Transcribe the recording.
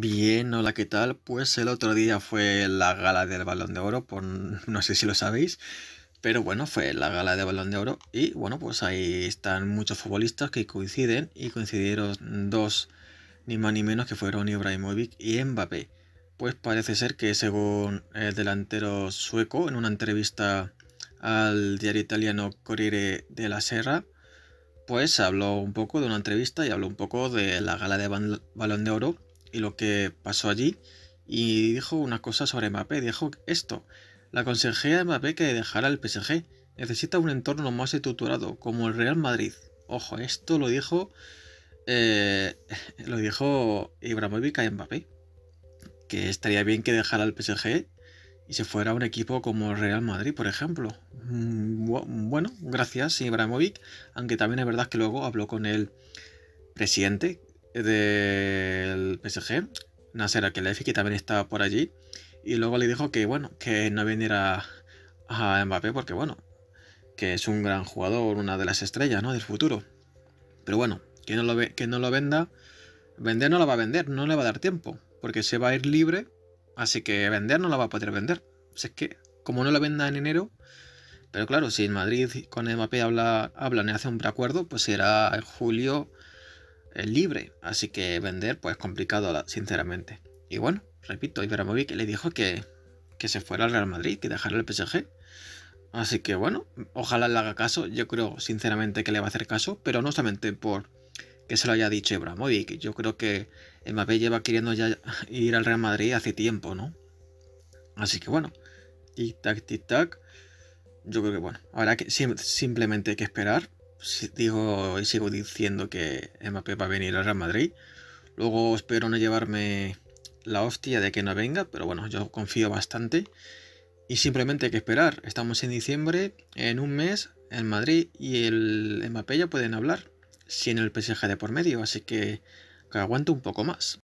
Bien, hola, ¿qué tal? Pues el otro día fue la gala del Balón de Oro, no sé si lo sabéis, pero bueno, fue la gala del Balón de Oro y bueno, pues ahí están muchos futbolistas que coinciden y coincidieron dos, ni más ni menos que fueron Ibrahimovic y Mbappé. Pues parece ser que según el delantero sueco, en una entrevista al diario italiano Corriere de la Serra, pues habló un poco de una entrevista y habló un poco de la gala de Balón de Oro y lo que pasó allí y dijo una cosa sobre Mbappé. Dijo esto. La consejera de Mbappé que dejará el PSG necesita un entorno más estructurado, como el Real Madrid. Ojo, esto lo dijo eh, lo dijo Ibrahimovic a Mbappé. Que estaría bien que dejara el PSG y se fuera a un equipo como el Real Madrid, por ejemplo. Mm, bueno, gracias Ibrahimovic, aunque también es verdad que luego habló con el presidente, del PSG, Nasser Kelefi que también está por allí, y luego le dijo que, bueno, que no viniera a Mbappé porque, bueno, que es un gran jugador, una de las estrellas, ¿no? Del futuro. Pero bueno, que no lo, que no lo venda, vender no la va a vender, no le va a dar tiempo, porque se va a ir libre, así que vender no la va a poder vender. es que, como no la venda en enero, pero claro, si en Madrid con Mbappé habla, hablan y hacen un preacuerdo, pues será en julio es eh, libre, así que vender pues complicado sinceramente. Y bueno, repito, Ibrahimovic le dijo que, que se fuera al Real Madrid, que dejara el PSG. Así que bueno, ojalá le haga caso, yo creo sinceramente que le va a hacer caso, pero no solamente por que se lo haya dicho Ibrahimovic, yo creo que Mbappé lleva queriendo ya ir al Real Madrid hace tiempo, ¿no? Así que bueno, tic tac, tic tac. Yo creo que bueno, ahora que simplemente hay que esperar pues, digo y sigo diciendo que MAP va a venir al Real Madrid. Luego espero no llevarme la hostia de que no venga, pero bueno, yo confío bastante. Y simplemente hay que esperar. Estamos en diciembre, en un mes, en Madrid y el Mbappé ya pueden hablar, sin el PSG de por medio, así que, aguanto un poco más.